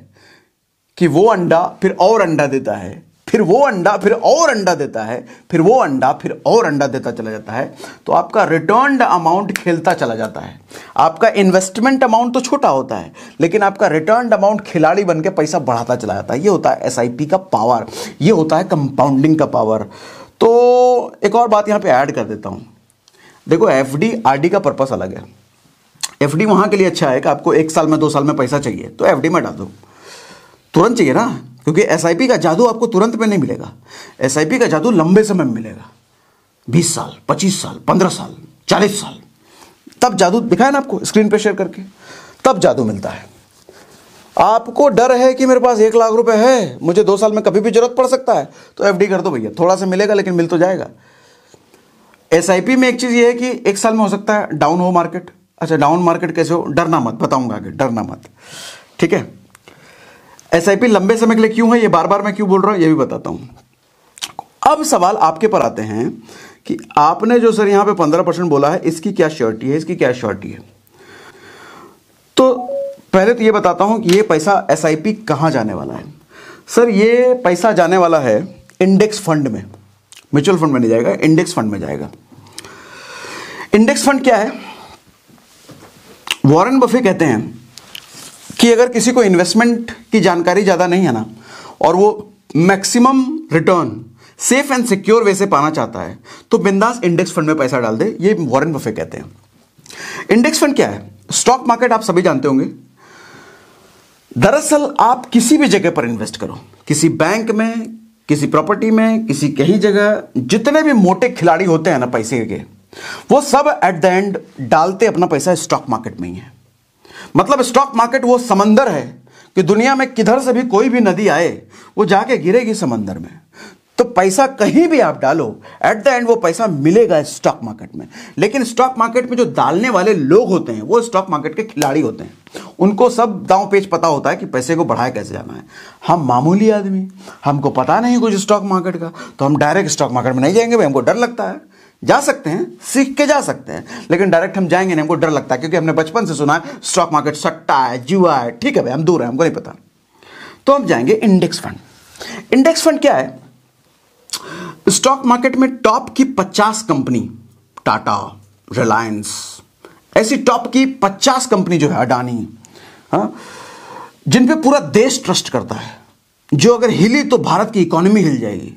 कि वो अंडा फिर और अंडा देता है फिर वो अंडा फिर और अंडा देता है फिर वो अंडा फिर और अंडा देता चला जाता है तो आपका रिटर्न अमाउंट खेलता चला जाता है आपका इन्वेस्टमेंट अमाउंट तो छोटा होता है लेकिन आपका रिटर्न अमाउंट खिलाड़ी बन के पैसा बढ़ाता चला जाता है ये होता है एस का पावर ये होता है कंपाउंडिंग का पावर तो एक और बात यहाँ पर ऐड कर देता हूँ देखो एफ डी आर डी का पर्पज़ अलग है एफ डी वहां के लिए अच्छा है कि आपको एक साल में दो साल में पैसा चाहिए तो एफ डी में डाल दो तुरंत चाहिए ना क्योंकि एस आई पी का जादू आपको तुरंत में नहीं मिलेगा एस आई पी का जादू लंबे समय में मिलेगा बीस साल पच्चीस साल पंद्रह साल चालीस साल तब जादू दिखाया ना आपको स्क्रीन पे शेयर करके तब जादू मिलता है आपको डर है कि मेरे पास एक लाख रुपए है मुझे दो साल में कभी भी जरूरत पड़ सकता है तो डी कर दो भैया थोड़ा सा मिलेगा लेकिन मिल तो जाएगा पी में एक चीज़ ये है कि एक साल में हो सकता है डाउन हो मार्केट अच्छा डाउन मार्केट कैसे हो डरना मत बताऊंगा आगे डरना मत ठीक है एस लंबे समय के लिए क्यों है ये बार बार मैं क्यों बोल रहा हूं ये भी बताता हूं अब सवाल आपके पर आते हैं कि आपने जो सर यहां पे पंद्रह परसेंट बोला है इसकी क्या श्योरिटी है इसकी क्या श्योरिटी है तो पहले तो ये बताता हूं कि ये पैसा एस आई पी कहां जाने वाला है सर ये पैसा जाने वाला है इंडेक्स फंड में म्यूचुअल फंड में नहीं जाएगा इंडेक्स फंड में जाएगा इंडेक्स फंड क्या है वॉरेन बफे कहते हैं कि अगर किसी को इन्वेस्टमेंट की जानकारी ज़्यादा नहीं है ना और वो maximum return safe and secure way से पाना चाहता है तो बिंदास इंडेक्स फंड में पैसा डाल दे ये वॉरेन बफे कहते हैं इंडेक्स फंड क्या है स्टॉक मार्केट आप सभी जानते होंगे दरअसल आप किसी भी जगह पर इन्वेस्ट करो किसी बैंक में किसी प्रॉपर्टी में किसी कहीं जगह जितने भी मोटे खिलाड़ी होते हैं ना पैसे के वो सब एट द एंड डालते अपना पैसा स्टॉक मार्केट में ही है मतलब स्टॉक मार्केट वो समंदर है कि दुनिया में किधर से भी कोई भी नदी आए वो जाके गिरेगी समंदर में तो पैसा कहीं भी आप डालो एट द एंड वो पैसा मिलेगा स्टॉक मार्केट में लेकिन स्टॉक मार्केट में जो डालने वाले लोग होते हैं वो स्टॉक मार्केट के खिलाड़ी होते हैं उनको सब दांव पेच पता होता है कि पैसे को बढ़ाया कैसे जाना है हम मामूली आदमी हमको पता नहीं कुछ स्टॉक मार्केट का तो हम डायरेक्ट स्टॉक मार्केट में नहीं जाएंगे भाई हमको डर लगता है जा सकते सकते हैं सीख के जा सकते हैं लेकिन डायरेक्ट हम जाएंगे नहीं हमको डर लगता है क्योंकि हमने बचपन से सुना है स्टॉक मार्केट सट्टा है जुआ है ठीक है भाई हम दूर है हमको नहीं पता तो हम जाएंगे इंडेक्स फंड इंडेक्स फंड क्या है स्टॉक मार्केट में टॉप की पचास कंपनी टाटा रिलायंस ऐसी टॉप की पचास कंपनी जो है अडानी हाँ जिन पे पूरा देश ट्रस्ट करता है जो अगर हिली तो भारत की इकोनॉमी हिल जाएगी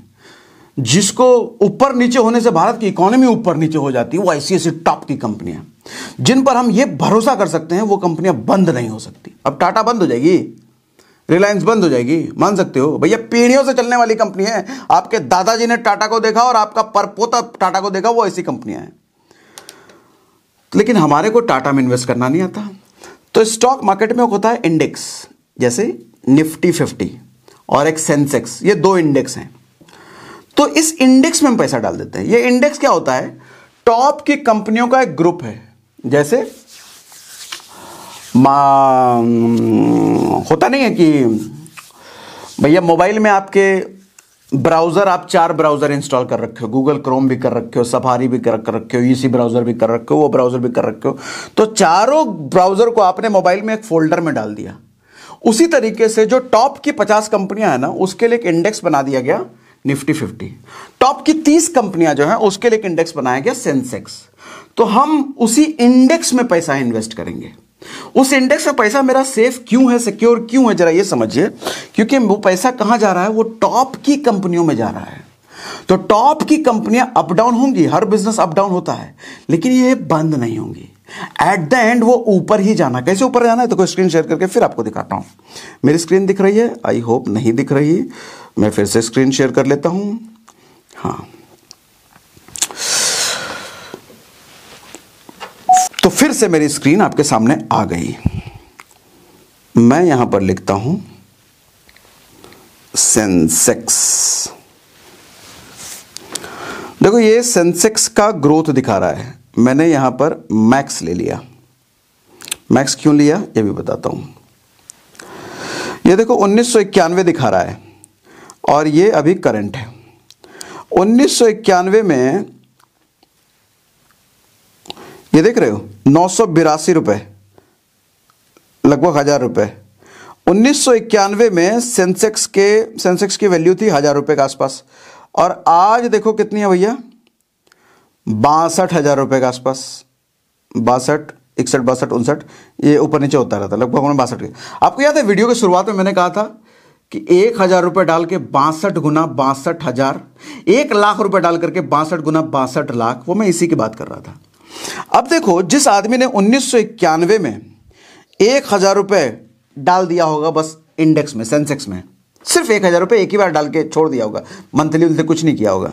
जिसको ऊपर नीचे होने से भारत की इकोनॉमी ऊपर नीचे हो जाती है वो ऐसी ऐसी टॉप की कंपनियां जिन पर हम ये भरोसा कर सकते हैं वो कंपनियां बंद नहीं हो सकती अब टाटा बंद हो जाएगी रिलायंस बंद हो जाएगी मान सकते हो भैया पीढ़ियों से चलने वाली कंपनी है आपके दादाजी ने टाटा को देखा और आपका परपोता टाटा को देखा वो ऐसी कंपनियां हैं लेकिन हमारे को टाटा में इन्वेस्ट करना नहीं आता तो स्टॉक मार्केट में होता है इंडेक्स जैसे निफ्टी फिफ्टी और एक सेंसेक्स ये दो इंडेक्स हैं तो इस इंडेक्स में हम पैसा डाल देते हैं ये इंडेक्स क्या होता है टॉप की कंपनियों का एक ग्रुप है जैसे होता नहीं है कि भैया मोबाइल में आपके ब्राउज़र आप चार ब्राउज़र इंस्टॉल कर रखे हो गूगल क्रोम भी कर रखे हो सफारी भी कर रखे हो ईसी ब्राउज़र भी कर रखे हो वो ब्राउज़र भी कर रखे हो तो चारों ब्राउज़र को आपने मोबाइल में एक फोल्डर में डाल दिया उसी तरीके से जो टॉप की पचास कंपनियां हैं ना उसके लिए एक इंडेक्स बना दिया गया निफ्टी फिफ्टी टॉप तो की तीस कंपनियां जो है उसके लिए एक इंडेक्स बनाया गया सेंसेक्स तो हम उसी इंडेक्स में पैसा इन्वेस्ट करेंगे उस इंडेक्स में पैसा मेरा सेफ क्यों है सिक्योर क्यों है जरा ये समझिए क्योंकि वो पैसा कहां जा रहा है वो टॉप की कंपनियों में जा रहा है तो टॉप की कंपनियां अप डाउन होंगी हर बिजनेस अप डाउन होता है लेकिन ये बंद नहीं होंगी एट द एंड वो ऊपर ही जाना कैसे ऊपर जाना है तो कोई स्क्रीन शेयर करके फिर आपको दिखाता हूं मेरी स्क्रीन दिख रही है आई होप नहीं दिख रही है मैं फिर से स्क्रीन शेयर कर लेता हूं हाँ तो फिर से मेरी स्क्रीन आपके सामने आ गई मैं यहां पर लिखता हूं सेंसेक्स देखो ये सेंसेक्स का ग्रोथ दिखा रहा है मैंने यहां पर मैक्स ले लिया मैक्स क्यों लिया ये भी बताता हूं ये देखो उन्नीस दिखा रहा है और ये अभी करंट है उन्नीस में ये देख रहे हो नौ सौ बिरासी रुपये लगभग हज़ार रुपये उन्नीस सौ इक्यानवे में सेंसेक्स के सेंसेक्स की वैल्यू थी हज़ार रुपये के आसपास और आज देखो कितनी है भैया बासठ हज़ार रुपये के आसपास बासठ इकसठ बासठ उनसठ ये ऊपर नीचे होता रहता लगभग उन्होंने बासठ आपको याद है वीडियो की शुरुआत में मैंने कहा था कि एक हजार रुपये डाल के बासठ गुना बासठ हजार एक लाख रुपए डाल करके बासठ गुना बासठ लाख वो मैं इसी की बात कर रहा था अब देखो जिस आदमी ने उन्नीस में एक हजार रुपये डाल दिया होगा बस इंडेक्स में सेंसेक्स में सिर्फ एक हज़ार रुपये एक ही बार डाल के छोड़ दिया होगा मंथली उनसे कुछ नहीं किया होगा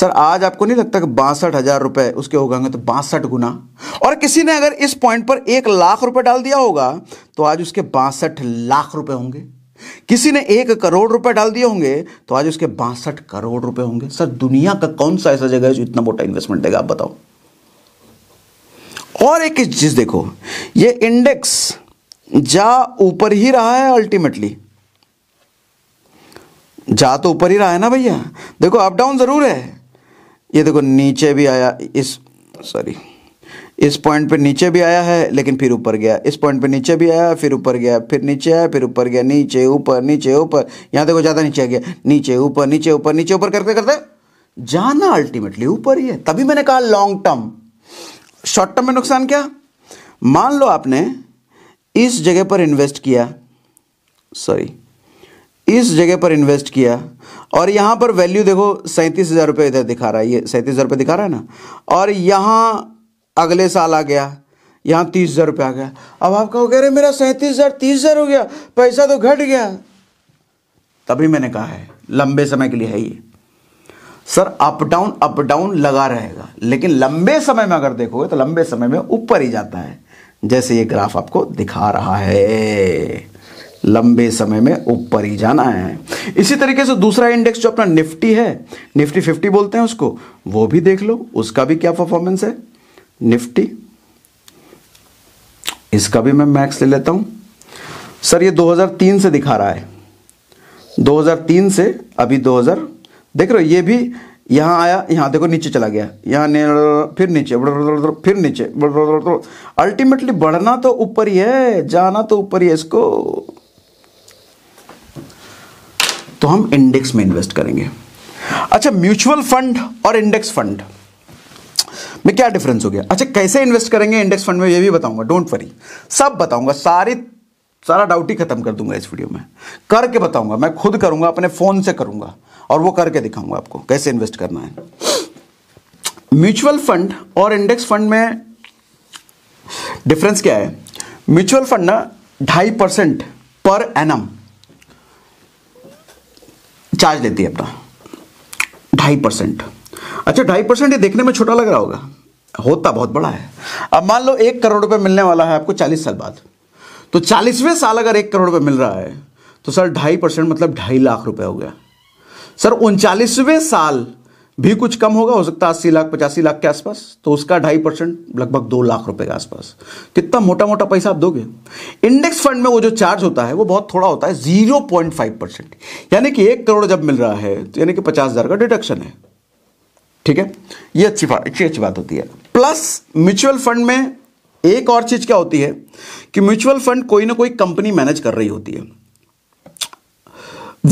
सर आज आपको नहीं लगता कि बासठ हज़ार रुपये उसके हो गए तो बासठ गुना और किसी ने अगर इस पॉइंट पर एक लाख रुपए डाल दिया होगा तो आज उसके बासठ लाख रुपए होंगे किसी ने एक करोड़ रुपए डाल दिए होंगे तो आज उसके बासठ करोड़ रुपए होंगे सर दुनिया का कौन सा ऐसा जगह है जो इतना मोटा इन्वेस्टमेंट देगा आप बताओ और एक चीज देखो ये इंडेक्स जा ऊपर ही रहा है अल्टीमेटली जा तो ऊपर ही रहा है ना भैया देखो अप डाउन जरूर है ये देखो नीचे भी आया इस सॉरी इस पॉइंट पे नीचे भी आया है लेकिन फिर ऊपर गया इस पॉइंट पे नीचे भी आया फिर ऊपर गया फिर नीचे आया फिर ऊपर गया नीचे ऊपर नीचे ऊपर यहां देखो ज़्यादा नीचे गया नीचे ऊपर नीचे ऊपर नीचे ऊपर करते करते जाना अल्टीमेटली ऊपर ही है तभी मैंने कहा लॉन्ग टर्म शॉर्ट टर्म में नुकसान क्या मान लो आपने इस जगह पर इन्वेस्ट किया सॉरी इस जगह पर इन्वेस्ट किया और यहां पर वैल्यू देखो सैंतीस हज़ार रुपये इधर दिखा रहा है ये सैंतीस हज़ार रुपये दिखा रहा है ना और यहां अगले साल आ गया यहाँ तीस हज़ार रुपये आ गया अब आप कहो कह रहे मेरा सैंतीस हज़ार तीस हज़ार हो गया पैसा तो घट गया तभी मैंने कहा है लंबे समय के लिए है ये sir up down up down लगा रहेगा लेकिन लंबे समय में अगर देखोगे तो लंबे समय में ऊपर ही जाता है जैसे ये ग्राफ आपको दिखा रहा है लंबे समय में ऊपर ही जाना है इसी तरीके से दूसरा इंडेक्स जो अपना निफ्टी है निफ्टी फिफ्टी बोलते हैं उसको वो भी देख लो उसका भी क्या परफॉर्मेंस है निफ्टी इसका भी मैं मैक्स ले लेता हूं सर ये 2003 से दिखा रहा है 2003 से अभी 2000 देख रहे हो ये भी यहां आया यहां देखो नीचे चला गया यहां फिर नीचे फिर नीचे अल्टीमेटली बढ़ना तो ऊपर ही है जाना तो ऊपर ही है इसको तो हम इंडेक्स में इन्वेस्ट करेंगे अच्छा म्यूचुअल फंड और इंडेक्स फंड में क्या डिफरेंस हो गया अच्छा कैसे इन्वेस्ट करेंगे इंडेक्स फंड में ये भी बताऊंगा डोंट वरी सब बताऊंगा सारी सारा डाउट ही खत्म कर दूंगा इस वीडियो में करके बताऊंगा मैं खुद करूंगा अपने फ़ोन से करूंगा और वो करके दिखाऊंगा आपको कैसे इन्वेस्ट करना है म्यूचुअल फंड और इंडेक्स फंड में डिफरेंस क्या है म्यूचुअल फंड ना ढाई परसेंट पर एनम चार्ज लेती है अपना ढाई परसेंट अच्छा ढाई परसेंट ये देखने में छोटा लग रहा होगा होता बहुत बड़ा है अब मान लो एक करोड़ रुपए मिलने वाला है आपको चालीस साल बाद तो चालीसवें साल अगर एक करोड़ रुपए मिल रहा है तो सर ढाई परसेंट मतलब ढाई लाख रुपए हो गया सर उनचालीसवें साल भी कुछ कम होगा हो सकता है अस्सी लाख पचासी लाख के आसपास तो उसका ढाई परसेंट लगभग दो लाख रुपए के आसपास कितना मोटा मोटा पैसा आप दोगे इंडेक्स फंड में वो जो चार्ज होता है वो बहुत थोड़ा होता है जीरो पॉइंट फाइव परसेंट यानी कि एक करोड़ जब मिल रहा है तो यानी कि पचास हज़ार का डिडक्शन है ठीक है ये अच्छी अच्छी अच्छी बात होती है प्लस म्यूचुअल फंड में एक और चीज क्या होती है कि म्यूचुअल फंड कोई ना कोई कंपनी मैनेज कर रही होती है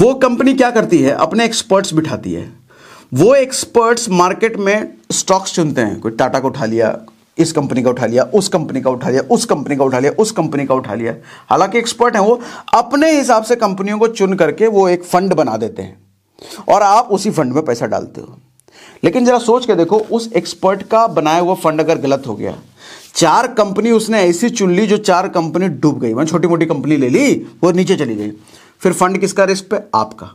वो कंपनी क्या करती है अपने एक्सपर्ट्स बिठाती है वो एक्सपर्ट्स मार्केट में स्टॉक्स चुनते हैं कोई टाटा को उठा लिया इस कंपनी का उठा लिया उस कंपनी का उठा लिया उस कंपनी का उठा लिया उस कंपनी का उठा लिया हालांकि एक्सपर्ट हैं वो अपने हिसाब से कंपनियों को चुन करके वो एक फंड बना देते हैं और आप उसी फंड में पैसा डालते हो लेकिन जरा सोच के देखो उस एक्सपर्ट का बनाया हुआ फंड अगर गलत हो गया चार कंपनी उसने ऐसी चुन ली जो चार कंपनी डूब गई मैंने छोटी मोटी कंपनी ले ली वो नीचे चली गई फिर फंड किसका रिस्क पे आपका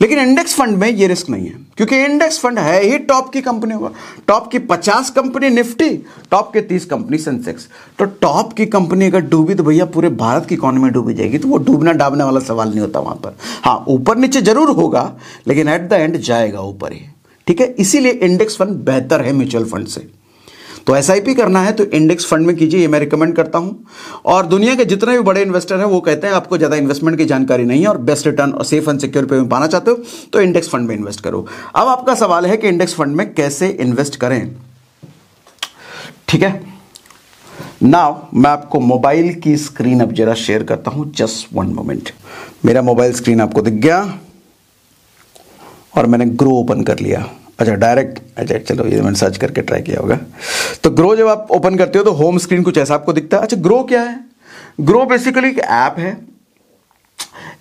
लेकिन इंडेक्स फंड में ये रिस्क नहीं है क्योंकि इंडेक्स फंड है ही टॉप की कंपनी होगा टॉप की 50 कंपनी निफ्टी टॉप के 30 कंपनी सेंसेक्स तो टॉप की कंपनी अगर डूबी तो भैया पूरे भारत की इकोनॉमी डूबी जाएगी तो वो डूबना डाबने वाला सवाल नहीं होता वहां पर हाँ ऊपर नीचे जरूर होगा लेकिन एट द एंड जाएगा ऊपर ही ठीक है इसीलिए इंडेक्स फंड बेहतर है म्यूचुअल फंड से तो एस करना है तो इंडेक्स फंड में कीजिए ये मैं रिकमेंड करता हूं और दुनिया के जितने भी बड़े इन्वेस्टर हैं वो कहते हैं आपको ज़्यादा इन्वेस्टमेंट की जानकारी नहीं है और बेस्ट रिटर्न और सेफ एंड सिक्योर पे में पाना चाहते हो तो इंडेक्स फंड में इन्वेस्ट करो अब आपका सवाल है कि इंडेक्स फंड में कैसे इन्वेस्ट करें ठीक है नाव मैं आपको मोबाइल की स्क्रीन अब जरा शेयर करता हूं जस्ट वन मोमेंट मेरा मोबाइल स्क्रीन आपको दिख गया और मैंने ग्रो ओपन कर लिया अच्छा डायरेक्ट अच्छा चलो ये मैंने सर्च करके ट्राई किया होगा तो ग्रो जब आप ओपन करते हो तो होम स्क्रीन कुछ ऐसा आपको दिखता है अच्छा ग्रो क्या है ग्रो बेसिकली एक ऐप है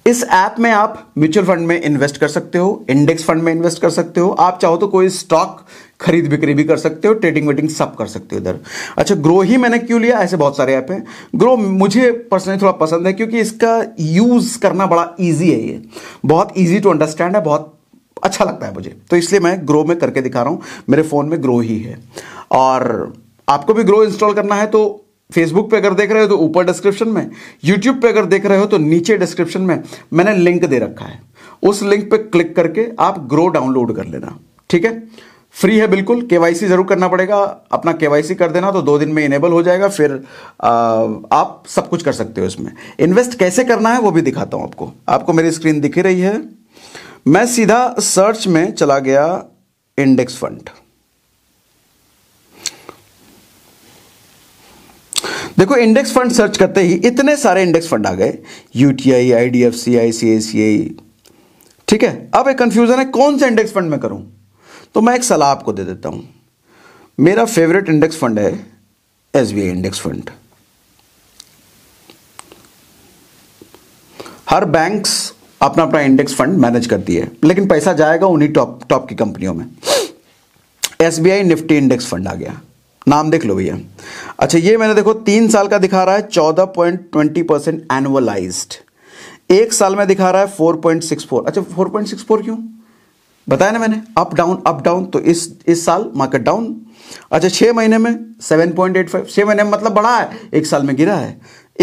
इस ऐप में आप म्यूचुअल फंड में इन्वेस्ट कर सकते हो इंडेक्स फंड में इन्वेस्ट कर सकते हो आप चाहो तो कोई स्टॉक खरीद बिक्री भी कर सकते हो ट्रेडिंग वेटिंग सब कर सकते हो इधर अच्छा ग्रो ही मैंने क्यों लिया ऐसे बहुत सारे ऐप हैं ग्रो मुझे पर्सनली थोड़ा पसंद है क्योंकि इसका यूज़ करना बड़ा ईजी है ये बहुत ईजी टू अंडरस्टैंड है बहुत अच्छा लगता है मुझे तो इसलिए मैं ग्रो में करके दिखा रहा हूँ मेरे फ़ोन में ग्रो ही है और आपको भी ग्रो इंस्टॉल करना है तो फेसबुक पे अगर देख रहे हो तो ऊपर डिस्क्रिप्शन में यूट्यूब पे अगर देख रहे हो तो नीचे डिस्क्रिप्शन में मैंने लिंक दे रखा है उस लिंक पे क्लिक करके आप ग्रो डाउनलोड कर लेना ठीक है फ्री है बिल्कुल केवाईसी जरूर करना पड़ेगा अपना केवाईसी कर देना तो दो दिन में इनेबल हो जाएगा फिर आ, आप सब कुछ कर सकते हो इसमें इन्वेस्ट कैसे करना है वो भी दिखाता हूं आपको आपको मेरी स्क्रीन दिखी रही है मैं सीधा सर्च में चला गया इंडेक्स फंड देखो इंडेक्स फंड सर्च करते ही इतने सारे इंडेक्स फंड आ गए यूटीआई आईडीएफसी आईसीआईसीआई ठीक है अब एक कंफ्यूजन है कौन सा इंडेक्स फंड में करूं तो मैं एक सलाह आपको दे देता हूं मेरा फेवरेट इंडेक्स फंड है एस इंडेक्स फंड हर बैंक्स अपना अपना इंडेक्स फंड मैनेज करती है लेकिन पैसा जाएगा उन्हीं टॉप टॉप की कंपनियों में एस निफ्टी इंडेक्स फंड आ गया नाम देख लो भैया अच्छा ये मैंने देखो तीन साल का दिखा रहा है चौदह पॉइंट ट्वेंटी परसेंट एनुअलाइज एक साल में दिखा रहा है फोर पॉइंट सिक्स फोर अच्छा फोर पॉइंट सिक्स फोर क्यों बताया ना मैंने अप डाउन अप डाउन तो इस इस साल मार्केट डाउन अच्छा छह महीने में सेवन पॉइंट एट फाइव छह महीने में मतलब बढ़ा है एक साल में गिरा है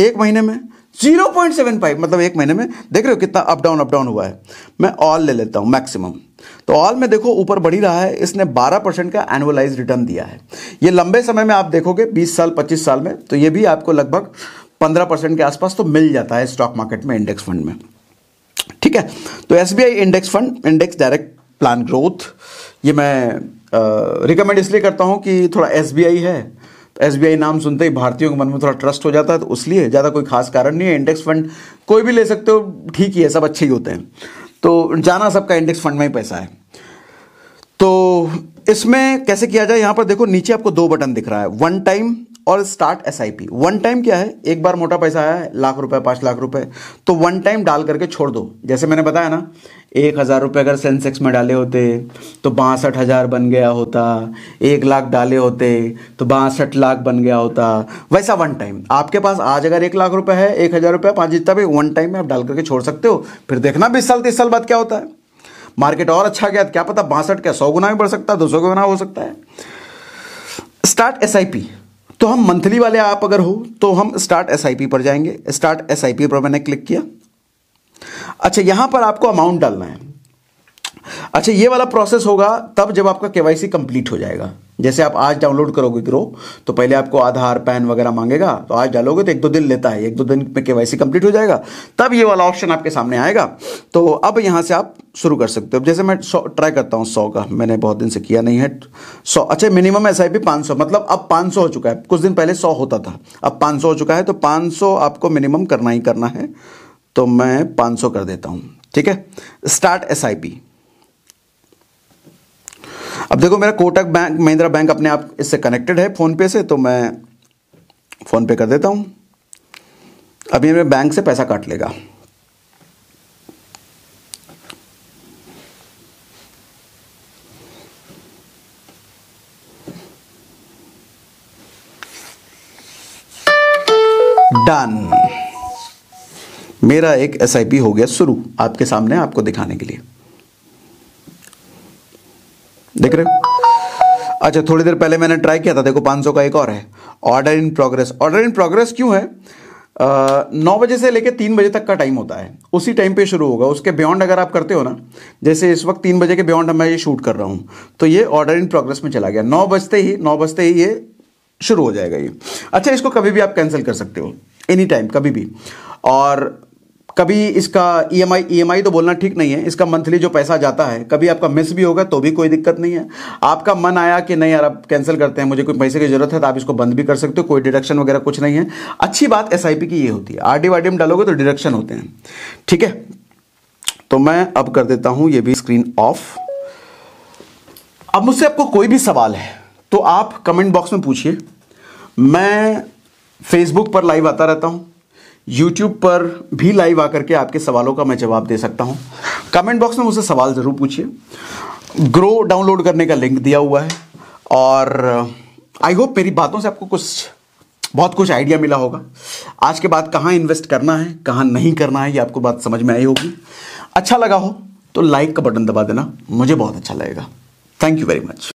एक महीने में जीरो पॉइंट सेवन फाइव मतलब एक महीने में देख रहे हो कितना अप डाउन अप डाउन हुआ है मैं ऑल ले लेता हूं मैक्सिमम तो ऑल में देखो ऊपर बढ़ी रहा है इसने 12 परसेंट का एनुअलाइज रिटर्न दिया है ये लंबे समय में आप देखोगे 20 साल 25 साल में तो ये भी आपको लगभग 15 परसेंट के आसपास तो मिल जाता है स्टॉक मार्केट में इंडेक्स फंड में ठीक है तो S index fund index direct plan growth ये मैं रिकमेंड इसलिए करता हूं कि थोड़ा एस है एसबीआई नाम सुनते ही भारतीयों के मन में थोड़ा ट्रस्ट हो जाता है तो उसलिए ज़्यादा कोई खास कारण नहीं है इंडेक्स फंड कोई भी ले सकते हो ठीक ही है सब अच्छे ही होते हैं तो जाना सबका इंडेक्स फंड में ही पैसा है तो इसमें कैसे किया जाए यहाँ पर देखो नीचे आपको दो बटन दिख रहा है वन टाइम और start S I P one time क्या है एक बार मोटा पैसा आया है लाख रुपए पांच लाख रुपए तो वन टाइम डाल करके छोड़ दो जैसे मैंने बताया ना एक हज़ार रुपए अगर सेंसेक्स में डाले होते तो बासठ हज़ार बन गया होता एक लाख डाले होते तो बासठ लाख बन गया होता वैसा वन टाइम आपके पास आज अगर एक लाख रुपए है एक हज़ार रुपया पांच जितना भी वन टाइम में आप डाल करके छोड़ सकते हो फिर देखना बीस साल तीस साल बाद क्या होता है मार्केट और अच्छा गया तो क्या पता बासठ क्या सौ गुना भी बढ़ सकता है दो सौ गुना हो सकता है स्टार्ट एस आई पी तो हम मंथली वाले आप अगर हो तो हम स्टार्ट एस पर जाएंगे स्टार्ट एस पर मैंने क्लिक किया अच्छा यहां पर आपको अमाउंट डालना है अच्छा ये वाला प्रोसेस होगा तब जब आपका केवाईसी कंप्लीट हो जाएगा जैसे आप आज डाउनलोड करोगे ग्रो तो पहले आपको आधार पैन वगैरह मांगेगा तो आज डालोगे तो एक दो दिन लेता है एक दो दिन में केवाईसी कंप्लीट हो जाएगा तब ये वाला ऑप्शन आपके सामने आएगा तो अब यहाँ से आप शुरू कर सकते हो जैसे मैं सौ ट्राई करता हूँ सौ का मैंने बहुत दिन से किया नहीं है सौ अच्छा मिनिमम एस आई पी सौ मतलब अब पाँच सौ हो चुका है कुछ दिन पहले सौ होता था अब पाँच सौ हो चुका है तो पाँच सौ आपको मिनिमम करना ही करना है तो मैं पाँच सौ कर देता हूँ ठीक है स्टार्ट एस आई पी अब देखो मेरा कोटक बैंक महिंद्रा बैंक अपने आप इससे कनेक्टेड है फ़ोनपे से तो मैं फ़ोनपे कर देता हूं अभी मेरे बैंक से पैसा काट लेगा डन मेरा एक एस हो गया शुरू आपके सामने आपको दिखाने के लिए देख रहे हो अच्छा थोड़ी देर पहले मैंने ट्राई किया था देखो 500 का एक और है order in progress order in progress क्यों है नौ बजे से लेकर तीन बजे तक का टाइम होता है उसी टाइम पे शुरू होगा उसके बियॉन्ड अगर आप करते हो ना जैसे इस वक्त तीन बजे के बियॉन्ड मैं ये शूट कर रहा हूँ तो ये ऑर्डर इन प्रोग्रेस में चला गया नौ बजते ही नौ बजते ही ये शुरू हो जाएगा ये अच्छा इसको कभी भी आप कैंसिल कर सकते हो एनी टाइम कभी भी और कभी इसका ई एम आई ई एम आई तो बोलना ठीक नहीं है इसका मंथली जो पैसा जाता है कभी आपका मिस भी होगा तो भी कोई दिक्कत नहीं है आपका मन आया कि नहीं यार आप कैंसिल करते हैं मुझे कोई पैसे की जरूरत है तो आप इसको बंद भी कर सकते हो कोई डिडक्शन वगैरह कुछ नहीं है अच्छी बात एस की ये होती है आर डी वार डी डालोगे तो डिडक्शन होते हैं ठीक है तो मैं अब कर देता हूं ये भी स्क्रीन ऑफ अब मुझसे आपको कोई भी सवाल है तो आप कमेंट बॉक्स में पूछिए मैं फेसबुक पर लाइव आता रहता हूँ यूट्यूब पर भी लाइव आकर के आपके सवालों का मैं जवाब दे सकता हूँ कमेंट बॉक्स में मुझसे सवाल ज़रूर पूछिए ग्रो डाउनलोड करने का लिंक दिया हुआ है और आई uh, होप मेरी बातों से आपको कुछ बहुत कुछ आइडिया मिला होगा आज के बाद कहाँ इन्वेस्ट करना है कहाँ नहीं करना है ये आपको बात समझ में आई होगी अच्छा लगा हो तो लाइक का बटन दबा देना मुझे बहुत अच्छा लगेगा थैंक यू वेरी मच